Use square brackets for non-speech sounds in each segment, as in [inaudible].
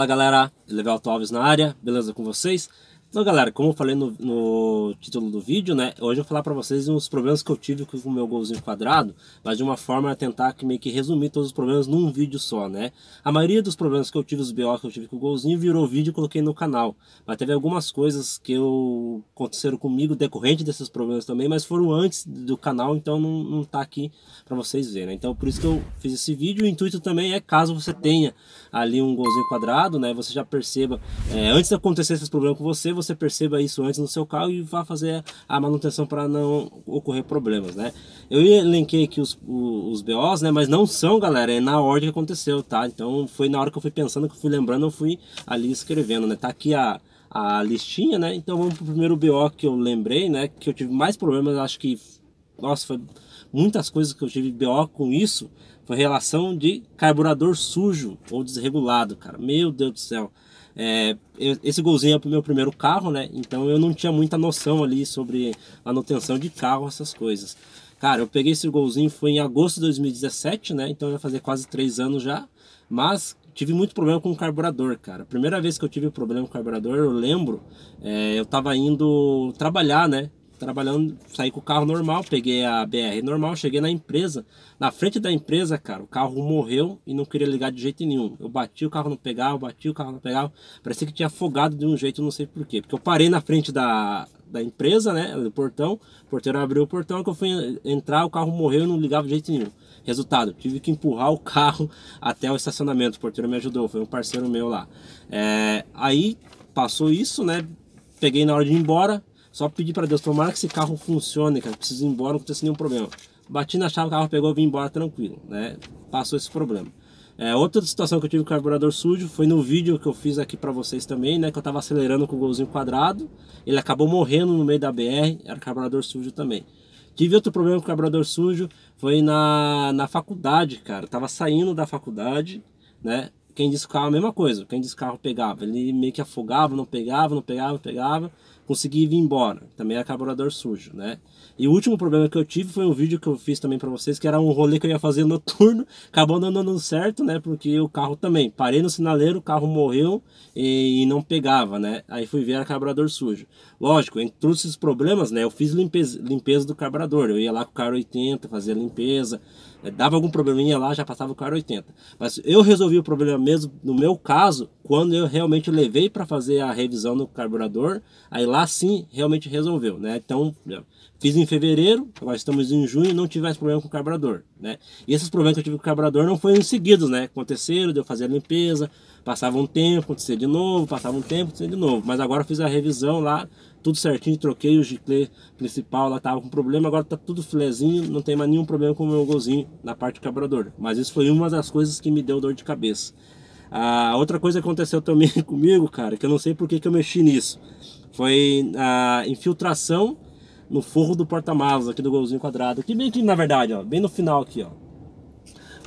Fala galera, Level Alves na área, beleza com vocês? Então, galera, como eu falei no, no, título do vídeo, né? Hoje eu vou falar para vocês os problemas que eu tive com o meu golzinho quadrado, mas de uma forma tentar que meio que resumir todos os problemas num vídeo só, né? A maioria dos problemas que eu tive, os BO que eu tive com o golzinho, virou vídeo e coloquei no canal. Mas teve algumas coisas que eu, aconteceram comigo decorrente desses problemas também, mas foram antes do canal, então não, não tá aqui para vocês verem. Né? Então, por isso que eu fiz esse vídeo. O intuito também é caso você tenha ali um golzinho quadrado, né? Você já perceba, é, antes de acontecer esses problemas com você você perceba isso antes no seu carro e vá fazer a manutenção para não ocorrer problemas, né? Eu elenquei aqui os, os BOs, né? Mas não são, galera, é na ordem que aconteceu, tá? Então foi na hora que eu fui pensando, que eu fui lembrando, eu fui ali escrevendo, né? Tá aqui a, a listinha, né? Então vamos pro primeiro BO que eu lembrei, né? Que eu tive mais problemas, acho que... Nossa, foi muitas coisas que eu tive BO com isso, foi relação de carburador sujo ou desregulado, cara. Meu Deus do céu. É, esse golzinho é o meu primeiro carro, né? Então eu não tinha muita noção ali sobre manutenção de carro, essas coisas. Cara, eu peguei esse golzinho foi em agosto de 2017, né? Então vai fazer quase três anos já. Mas tive muito problema com o carburador, cara. Primeira vez que eu tive problema com o carburador, eu lembro, é, eu tava indo trabalhar, né? trabalhando, saí com o carro normal, peguei a BR normal, cheguei na empresa. Na frente da empresa, cara, o carro morreu e não queria ligar de jeito nenhum. Eu bati, o carro não pegava, bati, o carro não pegava. Parecia que tinha afogado de um jeito, não sei porquê. Porque eu parei na frente da, da empresa, né, do portão, o porteiro abriu o portão, que eu fui entrar, o carro morreu e não ligava de jeito nenhum. Resultado, tive que empurrar o [laughs] carro até o estacionamento, o porteiro me ajudou, foi um parceiro meu lá. É, aí, passou isso, né, peguei na hora de ir embora, só pedir para Deus, tomara que esse carro funcione, cara. Preciso ir embora, não acontece nenhum problema. Bati na chave, o carro pegou, vim embora tranquilo, né? Passou esse problema. É, outra situação que eu tive com o carburador sujo foi no vídeo que eu fiz aqui para vocês também, né? Que eu tava acelerando com o golzinho quadrado. Ele acabou morrendo no meio da BR, era carburador sujo também. Tive outro problema com o carburador sujo, foi na, na faculdade, cara. Eu tava saindo da faculdade, né? quem disse carro é a mesma coisa. Quem disse carro pegava. Ele meio que afogava, não pegava, não pegava, pegava. Consegui vir embora. Também era carburador sujo, né? E o último problema que eu tive foi um vídeo que eu fiz também para vocês, que era um rolê que eu ia fazer noturno. [laughs] Acabou não dando certo, né? Porque o carro também. Parei no sinaleiro, o carro morreu e, e não pegava, né? Aí fui ver, era carburador sujo. Lógico, entre todos esses problemas, né? Eu fiz limpeza, limpeza do carburador. Eu ia lá com o carro 80, fazia limpeza. Dava algum probleminha lá, já passava o carro 80. Mas eu resolvi o problema mesmo, no meu caso, quando eu realmente levei para fazer a revisão no carburador. Aí lá sim, realmente resolveu, né? Então, fiz em fevereiro, nós estamos em junho, não tive mais problema com o carburador. Né? E esses problemas que eu tive com o carburador não foram seguidos, né? Aconteceram, deu fazer a limpeza, passava um tempo, acontecia de novo, passava um tempo, acontecia de novo. Mas agora eu fiz a revisão lá, tudo certinho, troquei o giclê principal, lá tava com problema, agora tá tudo filezinho, não tem mais nenhum problema com o meu golzinho na parte do carburador. Mas isso foi uma das coisas que me deu dor de cabeça. A outra coisa que aconteceu também [laughs] comigo, cara, que eu não sei por que, que eu mexi nisso, foi a infiltração no forro do porta-malas aqui do golzinho quadrado. Que bem aqui na verdade, ó, bem no final aqui, ó.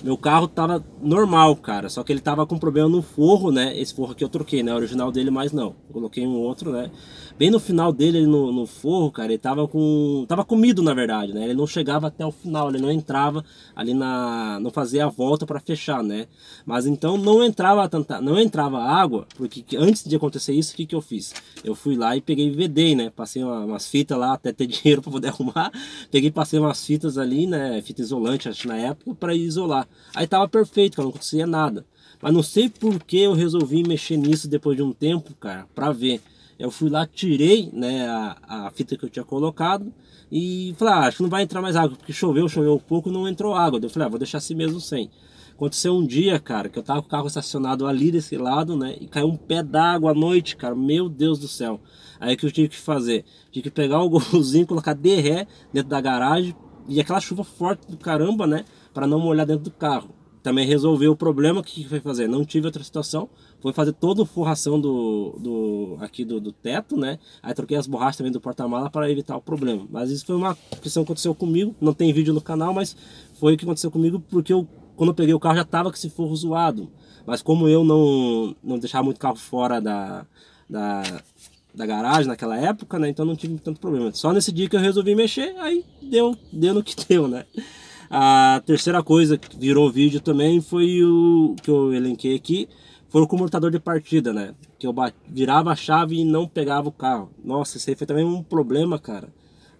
Meu carro tava normal, cara, só que ele tava com problema no forro, né? Esse forro aqui eu troquei, né? O original dele, mas não. coloquei um outro, né? Bem no final dele, no, no forro, cara, ele tava com... Tava comido, na verdade, né? Ele não chegava até o final, ele não entrava ali na... Não fazia a volta para fechar, né? Mas então não entrava tanta... Não entrava água, porque antes de acontecer isso, o que que eu fiz? Eu fui lá e peguei vedei né? Passei uma, umas fitas lá, até ter [laughs] dinheiro para poder arrumar. Peguei, passei umas fitas ali, né? Fita isolante, acho, na época, para isolar. Aí tava perfeito, cara, não acontecia nada. Mas não sei por que eu resolvi mexer nisso depois de um tempo, cara, pra ver. Eu fui lá, tirei né, a, a fita que eu tinha colocado e falei, ah, acho que não vai entrar mais água, porque choveu, choveu um pouco não entrou água. Eu falei, ah, vou deixar assim mesmo sem. Aconteceu um dia, cara, que eu tava com o carro estacionado ali desse lado, né? E caiu um pé d'água à noite, cara. Meu Deus do céu. Aí que eu tive que fazer? Tive que pegar o golzinho, colocar de ré dentro da garagem. E aquela chuva forte do caramba, né? para não molhar dentro do carro. Também resolveu o problema, o que, foi fazer? Não tive outra situação, foi fazer toda a forração do, do aqui do, do, teto, né? Aí troquei as borrachas também do porta-mala para evitar o problema. Mas isso foi uma questão que aconteceu comigo, não tem vídeo no canal, mas foi o que aconteceu comigo porque eu, quando eu peguei o carro já tava com esse forro zoado. Mas como eu não, não deixava muito carro fora da, da, da garagem naquela época, né? Então não tive tanto problema. Só nesse dia que eu resolvi mexer, aí deu, deu no que [laughs] deu, né? A terceira coisa que virou vídeo também foi o que eu elenquei aqui, foi o comutador de partida, né? Que eu virava a chave e não pegava o carro. Nossa, isso aí foi também um problema, cara.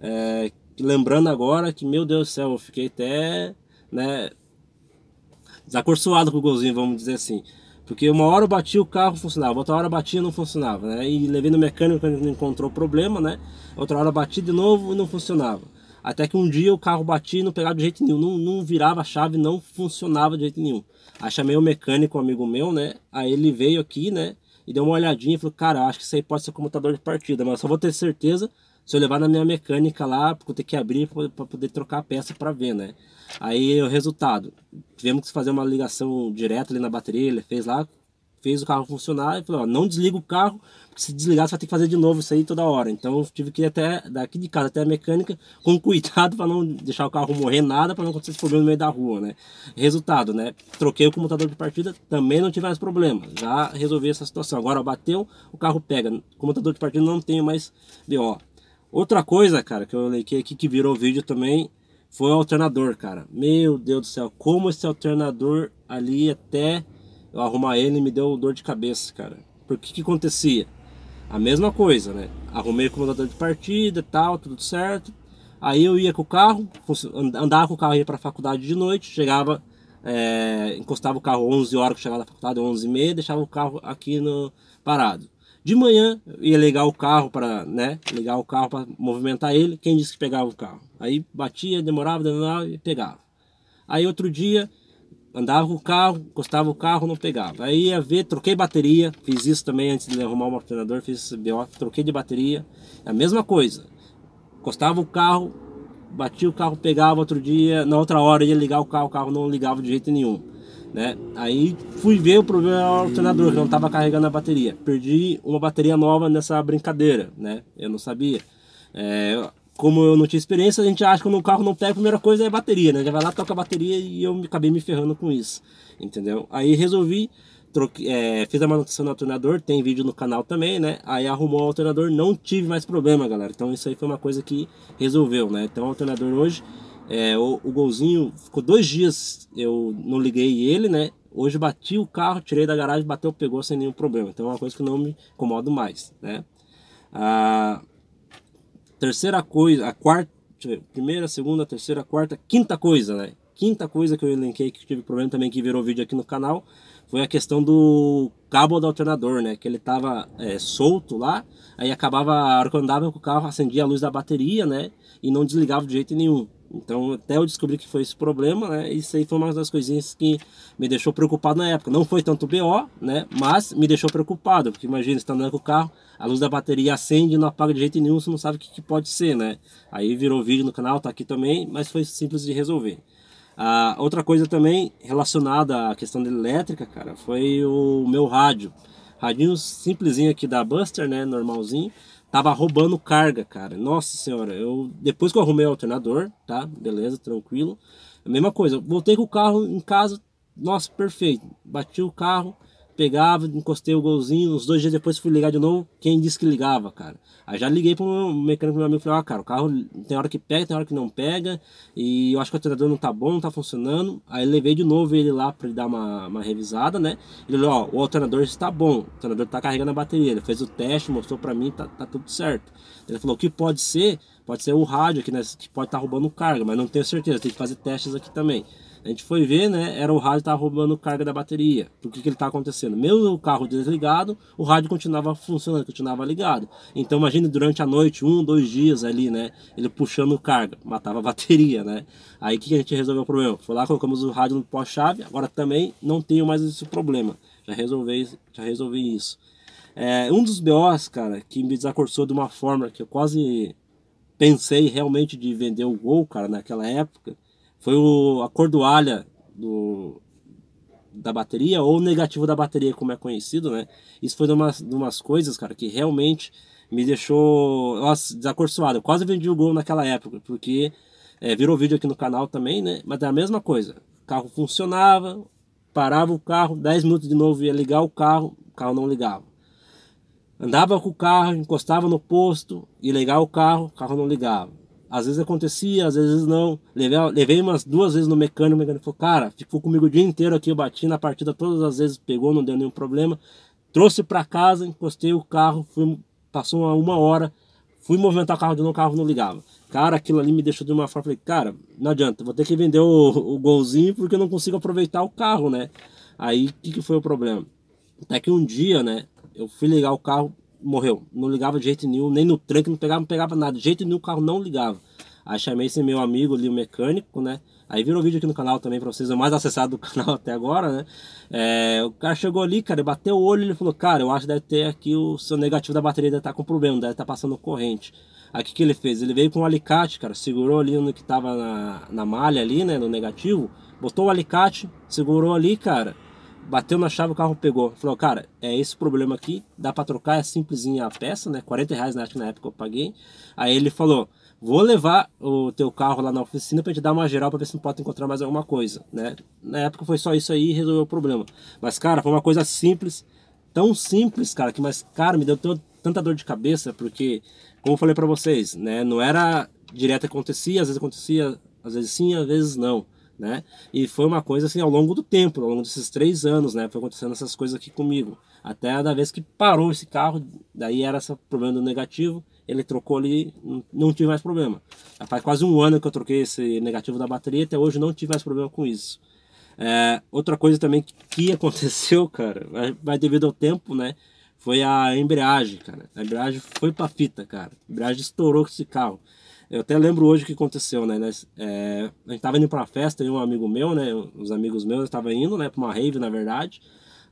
É, lembrando agora que, meu Deus do céu, eu fiquei até, né, desacorçoado com o golzinho, vamos dizer assim. Porque uma hora eu bati o carro funcionava, outra hora eu batia não funcionava, né? E levei no mecânico quando encontrou problema, né? Outra hora eu bati de novo e não funcionava. Até que um dia o carro batia e não pegava de jeito nenhum, não, não virava a chave, não funcionava de jeito nenhum. Aí chamei o um mecânico, um amigo meu, né? Aí ele veio aqui, né? E deu uma olhadinha e falou: Cara, acho que isso aí pode ser computador de partida, mas só vou ter certeza se eu levar na minha mecânica lá, porque eu tenho que abrir para poder trocar a peça para ver, né? Aí o resultado: tivemos que fazer uma ligação direta ali na bateria, ele fez lá, fez o carro funcionar e falou, ó, não desliga o carro, porque se desligar você vai ter que fazer de novo isso aí toda hora. Então tive que ir até daqui de casa até a mecânica com [laughs] cuidado para não deixar o carro morrer nada, para não acontecer esse problema no meio da rua, né? Resultado, né? Troquei o comutador de partida, também não tive mais problema, já resolvi essa situação. Agora bateu, o carro pega, comutador de partida não tenho mais BO. Outra coisa, cara, que eu lequei aqui que virou vídeo também foi o alternador, cara. Meu Deus do céu, como esse alternador ali até eu arrumar ele me deu dor de cabeça, cara. Por que que acontecia? A mesma coisa, né? Arrumei o comandador de partida e tal, tudo certo. Aí eu ia com o carro, andava com o carro ia para a faculdade de noite, chegava, é, encostava o carro 11 horas que chegava da faculdade, 11 e meia, deixava o carro aqui no parado. De manhã ia ligar o carro para, né, ligar o carro para movimentar ele. Quem disse que pegava o carro? Aí batia, demorava, demorava e pegava. Aí outro dia andava com o carro, encostava o carro, não pegava. Aí ia ver, troquei bateria, fiz isso também antes de arrumar um alternador, fiz esse BO, troquei de bateria, é a mesma coisa. Encostava o carro, batia o carro, pegava outro dia, na outra hora ia ligar o carro, o carro não ligava de jeito nenhum. Né? Aí fui ver o problema do alternador, que não estava carregando a bateria. Perdi uma bateria nova nessa brincadeira, né? Eu não sabia. É, como eu não tinha experiência, a gente acha que no carro não pega, a primeira coisa é bateria, né? Já vai lá, toca a bateria e eu acabei me ferrando com isso, entendeu? Aí resolvi, troque, é, fiz a manutenção do alternador, tem vídeo no canal também, né? Aí arrumou o alternador, não tive mais problema, galera. Então isso aí foi uma coisa que resolveu, né? Então o alternador hoje, é, o, o golzinho, ficou dois dias eu não liguei ele, né? Hoje bati o carro, tirei da garagem, bateu, pegou sem nenhum problema. Então é uma coisa que não me incomodo mais, né? Ah terceira coisa, a quarta, primeira, segunda, terceira, quarta, quinta coisa, né? Quinta coisa que eu elenquei que tive problema também que virou vídeo aqui no canal foi a questão do cabo do alternador, né? Que ele tava é, solto lá, aí acabava, a hora que eu andava com o carro, acendia a luz da bateria, né? E não desligava de jeito nenhum. Então, até eu descobri que foi esse problema, né? Isso aí foi uma das coisinhas que me deixou preocupado na época. Não foi tanto BO, né? Mas me deixou preocupado, porque imagina, você tá andando com o carro, a luz da bateria acende e não apaga de jeito nenhum, você não sabe o que, que, pode ser, né? Aí virou vídeo no canal, tá aqui também, mas foi simples de resolver. Ah, outra coisa também relacionada à questão elétrica, cara, foi o meu rádio. Radinho simplesinho aqui da Buster, né? Normalzinho tava roubando carga, cara. Nossa senhora, eu depois que eu arrumei o alternador, tá? Beleza, tranquilo. A mesma coisa, voltei com o carro em casa, nossa, perfeito. Bati o carro, pegava, encostei o golzinho, uns dois dias depois fui ligar de novo, quem disse que ligava, cara? Aí já liguei para um mecânico meu amigo e falei, ah, cara, o carro tem hora que pega, tem hora que não pega, e eu acho que o alternador não tá bom, não tá funcionando. Aí levei de novo ele lá para ele dar uma, uma revisada, né? Ele falou, ó, o alternador está bom, o alternador tá carregando a bateria, ele fez o teste, mostrou para mim, tá, tá tudo certo. Ele falou, o que pode ser, pode ser o rádio aqui, né, que pode estar tá roubando carga, mas não tenho certeza, tem que fazer testes aqui também. A gente foi ver, né? Era o rádio tava roubando carga da bateria. O que que ele tá acontecendo? Mesmo o carro desligado, o rádio continuava funcionando, continuava ligado. Então imagine durante a noite, um, dois dias ali, né? Ele puxando carga, matava a bateria, né? Aí que, que a gente resolveu o problema? Foi lá, colocamos o rádio no pós-chave, agora também não tenho mais esse problema. Já resolvi, já resolvi isso. É, um dos BOs, cara, que me desacorçou de uma forma que eu quase pensei realmente de vender o Gol, cara, naquela época, foi o, a cordoalha do, da bateria ou negativo da bateria, como é conhecido, né? Isso foi de umas, de umas coisas, cara, que realmente me deixou nossa, desacorçoado. Eu quase vendi o gol naquela época, porque é, virou vídeo aqui no canal também, né? Mas é a mesma coisa. O carro funcionava, parava o carro, 10 minutos de novo ia ligar o carro, o carro não ligava. Andava com o carro, encostava no posto, ia ligar o carro, o carro não ligava às vezes acontecia, às vezes não. Levei, levei umas duas vezes no mecânico, o mecânico falou, cara, ficou comigo o dia inteiro aqui, eu bati na partida todas as vezes, pegou, não deu nenhum problema. Trouxe para casa, encostei o carro, fui, passou uma, uma hora, fui movimentar o carro de novo, o carro não ligava. Cara, aquilo ali me deixou de uma forma, falei, cara, não adianta, vou ter que vender o, o golzinho porque eu não consigo aproveitar o carro, né? Aí, o que, que foi o problema? Até que um dia, né, eu fui ligar o carro, morreu. Não ligava de jeito nenhum, nem no tranque, não pegava, não pegava nada. De jeito nenhum o carro não ligava. Aí chamei esse meu amigo ali, o mecânico, né? Aí virou vídeo aqui no canal também pra vocês, é o mais acessado do [laughs] canal até agora, né? É, o cara chegou ali, cara, bateu o olho, ele falou, cara, eu acho que deve ter aqui o seu negativo da bateria, deve estar tá com problema, deve estar tá passando corrente. Aí o que, que ele fez? Ele veio com um alicate, cara, segurou ali no que tava na, na malha ali, né, no negativo, botou o alicate, segurou ali, cara, bateu na chave, o carro pegou. Falou, cara, é esse problema aqui, dá para trocar, é simplesinha a peça, né? 40 reais na, na época eu paguei. Aí ele falou, vou levar o teu carro lá na oficina para te dar uma geral para ver se não pode encontrar mais alguma coisa, né? Na época foi só isso aí e resolveu o problema. Mas, cara, foi uma coisa simples, tão simples, cara, que mas, cara, me deu tanta dor de cabeça, porque, como eu falei para vocês, né? Não era direto acontecia, às vezes acontecia, às vezes sim, às vezes não né? E foi uma coisa assim ao longo do tempo, ao longo desses três anos, né? Foi acontecendo essas coisas aqui comigo. Até da vez que parou esse carro, daí era esse problema do negativo, ele trocou ali, não tive mais problema. Já faz quase um ano que eu troquei esse negativo da bateria, até hoje não tive mais problema com isso. É, outra coisa também que aconteceu, [laughs] cara, vai devido ao tempo, né? Foi a embreagem, cara. A embreagem foi pra fita, cara. A embreagem estourou com esse carro. Eu até lembro hoje o que aconteceu, né? é, a gente tava indo pra festa e um amigo meu, né? Uns amigos meus estavam indo, né? Pra uma rave, na verdade.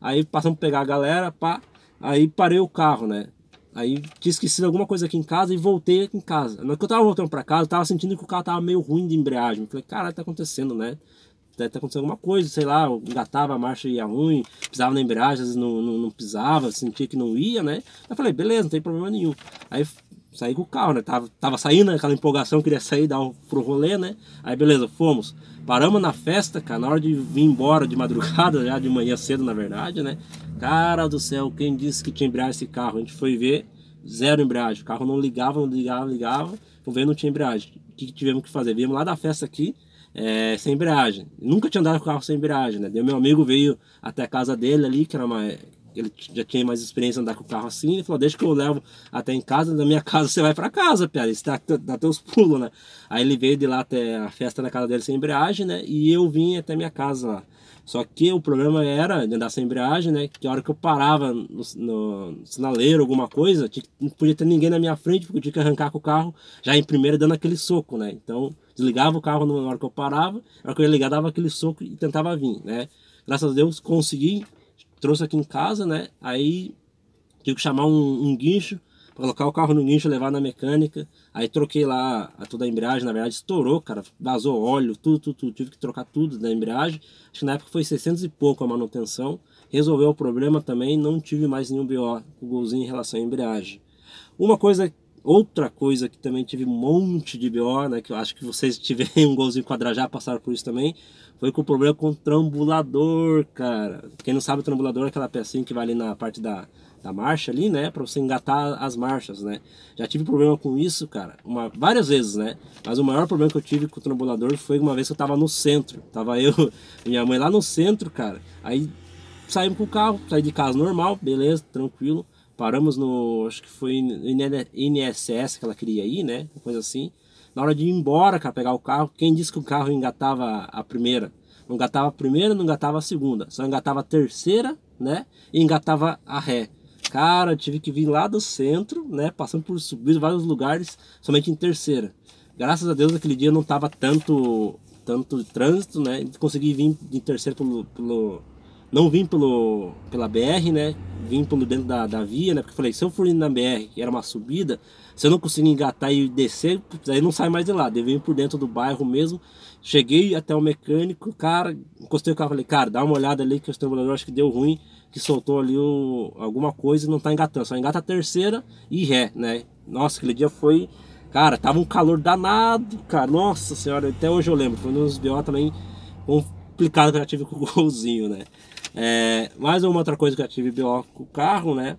Aí passamos pra pegar a galera, pá. Aí parei o carro, né? Aí tinha esquecido alguma coisa aqui em casa e voltei aqui em casa. Na que eu tava voltando pra casa, eu tava sentindo que o carro tava meio ruim de embreagem. Eu falei, caralho, tá acontecendo, né? Deve tá acontecendo alguma coisa, sei lá, engatava a marcha ia ruim, pisava na embreagem, às vezes não, não, não pisava, sentia que não ia, né? Aí eu falei, beleza, não tem problema nenhum. Aí sair com o carro, né? Tava, tava saindo né? aquela empolgação, queria sair, dar um, pro rolê, né? Aí beleza, fomos. Paramos na festa, cara, na hora de vir embora de madrugada, [laughs] já de manhã cedo, na verdade, né? Cara do céu, quem disse que tinha embreagem esse carro? A gente foi ver, zero embreagem. O carro não ligava, não ligava, ligava. Fomos ver, não tinha embreagem. O que, que tivemos que fazer? Viemos lá da festa aqui, é, sem embreagem. Nunca tinha andado com carro sem embreagem, né? Deu meu amigo veio até a casa dele ali, que era uma ele já tinha mais experiência andar com o carro assim, ele falou, deixa que eu levo até em casa, da minha [laughs] casa você vai para casa, piada, você dá, dá teus pulos, né? Aí ele veio de lá até a festa na casa dele sem embreagem, né? E eu vim até minha casa lá. Só que o problema era de andar sem embreagem, né? Que a hora que eu parava no, no sinaleiro, alguma coisa, tinha, não podia ter ninguém na minha frente, porque eu tinha que arrancar com o carro já em primeira dando aquele soco, né? Então, desligava o carro na hora que eu parava, na hora que eu ia ligar, dava aquele soco e tentava vir, né? Graças a Deus consegui trouxe aqui em casa, né? Aí tive que chamar um, um guincho para colocar o carro no guincho, levar na mecânica. Aí troquei lá a, toda a embreagem, na verdade estourou, cara, vazou óleo, tudo, tudo, tudo. Tive que trocar tudo da embreagem. Acho que na época foi 600 e pouco a manutenção. Resolveu o problema também, não tive mais nenhum BO com golzinho em relação à embreagem. Uma coisa Outra coisa que também tive um monte de BO, né, que eu acho que vocês [laughs] tiverem um golzinho quadrajá, passaram por isso também, foi com o problema com o trambulador, cara. Quem não sabe, o trambulador é aquela pecinha que vai ali na parte da, da marcha ali, né, para você engatar as marchas, né. Já tive problema com isso, cara, uma, várias vezes, né, mas o maior problema que eu tive com o trambulador foi uma vez que eu tava no centro, tava eu e [laughs] minha mãe lá no centro, cara, aí saímos com o carro, saí de casa normal, beleza, tranquilo, Paramos no. Acho que foi INSS que ela queria ir, né? Uma coisa assim. Na hora de ir embora, cara, pegar o carro, quem disse que o carro engatava a primeira? Não engatava a primeira, não engatava a segunda. Só engatava a terceira, né? E engatava a ré. Cara, tive que vir lá do centro, né? Passando por subir vários lugares, somente em terceira. Graças a Deus, aquele dia não tava tanto tanto trânsito, né? Consegui vir de terceiro pelo, pelo não vim pelo, pela BR, né? Vim pelo dentro da, da via, né? Porque falei, se eu for indo na BR que era uma subida, se eu não conseguir engatar e descer, aí não sai mais de lá. Eu vim por dentro do bairro mesmo. Cheguei até o mecânico, cara, encostei o carro falei, cara, dá uma olhada ali que o estrangulador acho que deu ruim, que soltou ali o, alguma coisa e não tá engatando. Só engata a terceira e ré, né? Nossa, aquele dia foi. Cara, tava um calor danado, cara. Nossa senhora, até hoje eu lembro. Foi nos biota, BO também complicado que eu já tive com o [laughs] golzinho, né? É, mais uma outra coisa que eu tive BO com o carro, né?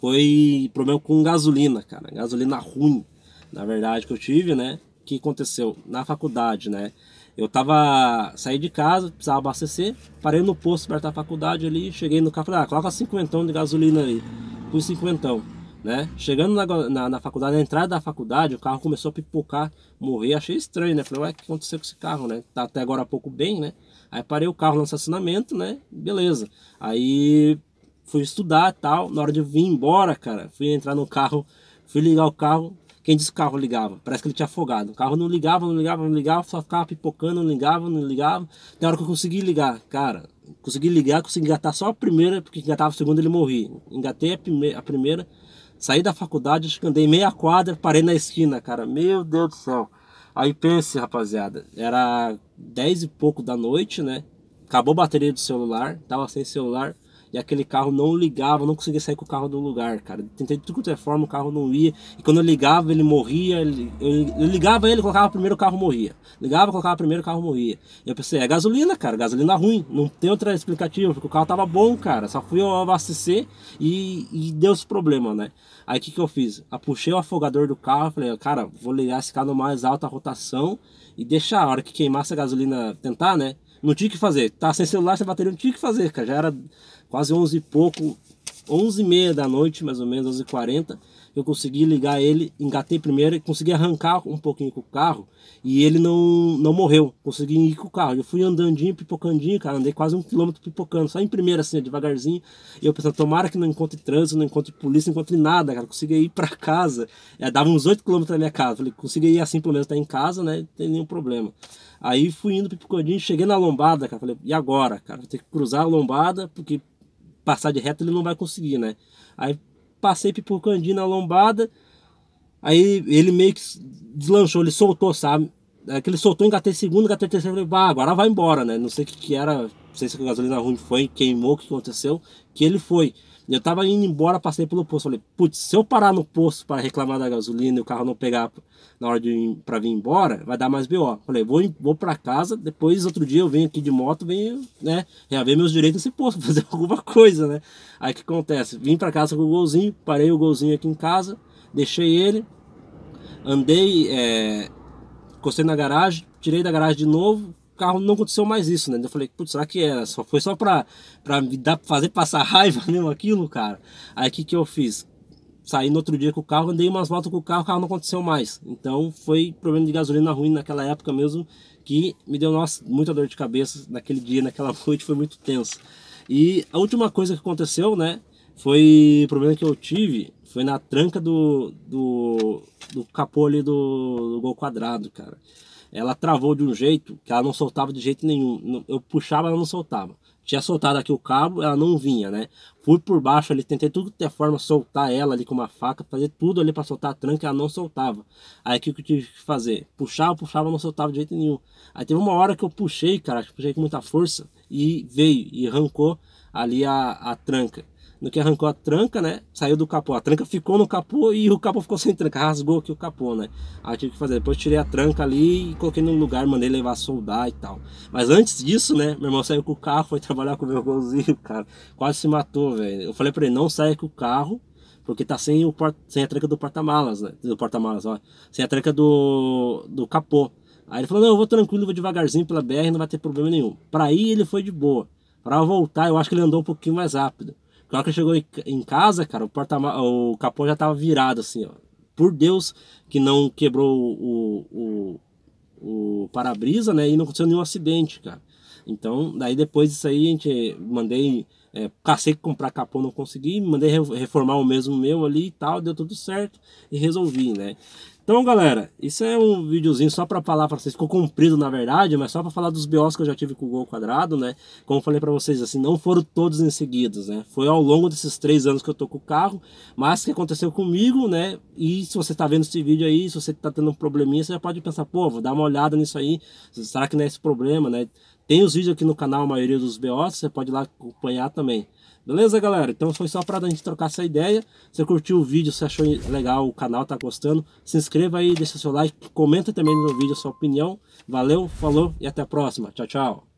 Foi problema com gasolina, cara. Gasolina ruim, na verdade, que eu tive, né? que aconteceu? Na faculdade, né? Eu tava. saí de casa, precisava abastecer, parei no posto perto da faculdade ali, cheguei no carro, falei, ah, coloca cinquentão de gasolina ali. Pus cinquentão. Né? Chegando na, na, na, faculdade, na entrada da faculdade, o carro começou a pipocar, morrer, achei estranho, né? Falei, ué, o que aconteceu com esse carro, né? Tá até agora pouco bem, né? Aí parei o carro no estacionamento, né? Beleza. Aí fui estudar tal. Na hora de vir embora, cara, fui entrar no carro, fui ligar o carro. Quem disse que o carro ligava? Parece que ele tinha afogado. O carro não ligava, não ligava, não ligava, só ficava pipocando, não ligava, não ligava. Na hora que eu consegui ligar, cara, consegui ligar, consegui engatar só a primeira, porque engatava a segunda ele morria. Engatei a, prime a primeira, saí da faculdade, acho que andei meia quadra, parei na esquina, cara. Meu Deus do céu. Aí pense, rapaziada, era 10 e pouco da noite, né? Acabou a bateria do celular, tava sem celular e aquele carro não ligava, não conseguia sair com o carro do lugar, cara. Tentei de tudo que é forma, o carro não ia. E quando eu ligava, ele morria. eu, ligava ele, colocava primeiro, o carro morria. Ligava, colocava primeiro, o carro morria. E eu pensei, é gasolina, cara, gasolina ruim, não tem outra explicativa, porque o carro tava bom, cara. Só fui eu abastecer e, e deu esse problema, né? Aí o que, que eu fiz? Eu puxei o afogador do carro, falei, cara, vou ligar esse carro no mais alta rotação e deixar a hora que queimasse a gasolina tentar, né? Não tinha o que fazer. Tá sem celular, sem bateria, não tinha o que fazer, cara. Já era quase 11 e pouco, 11 e meia da noite, mais ou menos, 11 e 40 eu consegui ligar ele, engatei primeiro e consegui arrancar um pouquinho com o carro e ele não, não morreu, consegui ir com o carro. Eu fui andandinho, pipocandinho, cara, andei quase um quilômetro pipocando, só em primeira assim, devagarzinho. E eu pensando, tomara que não encontre trânsito, não encontre polícia, não encontre nada, cara, consegui ir para casa. É, dava uns 8 quilômetros da minha casa, falei, consegui ir assim pelo menos, tá em casa, né, não tem nenhum problema. Aí fui indo pipocandinho, cheguei na lombada, cara, falei, e agora, cara, vou ter que cruzar a lombada, porque passar de reto ele não vai conseguir, né? Aí passei pipocandinho na lombada. Aí ele meio que deslanchou, ele soltou, sabe? É que ele soltou, engatei segundo, engatei terceiro, falei, bah, agora vai embora, né? Não sei o que, que era, não sei se a gasolina ruim foi, queimou, o que aconteceu, que ele foi. Eu tava indo embora, passei pelo posto. Falei, putz, se eu parar no posto para reclamar da gasolina e o carro não pegar na hora de para vir embora, vai dar mais BO. Falei, vou, vou para casa, depois outro dia eu venho aqui de moto, venho, né, reaver meus direitos nesse posto, [laughs] fazer alguma coisa, né? Aí o que acontece? Vim para casa com o golzinho, parei o golzinho aqui em casa, deixei ele, andei, é, encostei na garagem, tirei da garagem de novo, carro não aconteceu mais isso, né? Eu falei, putz, será que era? É só, foi só pra, pra me dar, fazer passar raiva [laughs] mesmo aquilo, cara? Aí o que, que eu fiz? Saí no outro dia com o carro, andei umas voltas com o carro, o carro não aconteceu mais. Então foi problema de gasolina ruim naquela época mesmo, que me deu nossa, muita dor de cabeça naquele dia, naquela [laughs] noite, foi muito tenso. E a última coisa que aconteceu, né? Foi o problema que eu tive, foi na tranca do, do, do capô ali do, do gol quadrado, cara ela travou de um jeito que ela não soltava de jeito nenhum. Eu puxava, ela não soltava. Tinha soltado aqui o cabo, ela não vinha, né? Fui por baixo ali, tentei tudo ter forma soltar ela ali com uma faca, fazer tudo ali para soltar a tranca, ela não soltava. Aí o que eu tive que fazer? Puxava, puxava, não soltava de jeito nenhum. Aí teve uma hora que eu puxei, cara, puxei com muita força e veio e arrancou ali a, a tranca no que arrancou a tranca, né? Saiu do capô. A tranca ficou no capô e o capô ficou sem tranca. Rasgou aqui o capô, né? Aí tive que fazer. Depois tirei a tranca ali e coloquei no lugar, mandei levar a soldar e tal. Mas antes disso, né? Meu irmão saiu com o carro, foi [laughs] trabalhar com o meu golzinho, cara. Quase se matou, velho. Eu falei pra ele, não saia com o carro, porque tá sem, o port... sem a tranca do porta-malas, né? Do porta-malas, ó. Sem a tranca do, do capô. Aí ele falou, não, eu vou tranquilo, vou devagarzinho pela BR, não vai ter problema nenhum. Pra ir ele foi de boa. Pra voltar, eu acho que ele andou um pouquinho mais rápido. Na hora que chegou em casa, cara, o, porta o capô já tava virado, assim, ó. Por Deus que não quebrou o, o, o para-brisa, né? E não aconteceu nenhum acidente, cara. Então, daí depois disso aí, a gente mandei. É, cacei comprar capô, não consegui. Mandei reformar o mesmo meu ali e tal. Deu tudo certo e resolvi, né? Então, galera, isso é um videozinho só para falar para vocês. Ficou comprido, na verdade, mas só para falar dos BOs que eu já tive com o Gol Quadrado, né? Como eu falei para vocês, assim, não foram todos em seguidos, né? Foi ao longo desses três anos que eu tô com o carro, mas que aconteceu comigo, né? E se você tá vendo esse vídeo aí, se você tá tendo um probleminha, você já pode pensar, pô, vou dar uma olhada nisso aí, será que não é esse problema, né? Tem os vídeos aqui no canal, a maioria dos BOs, você pode ir lá acompanhar também. Beleza, galera? Então foi só pra gente trocar essa ideia. Se você curtiu o vídeo, se achou legal, o canal tá gostando, se inscreva aí, deixa seu like, comenta também no vídeo a sua opinião. Valeu, falou e até a próxima. Tchau, tchau.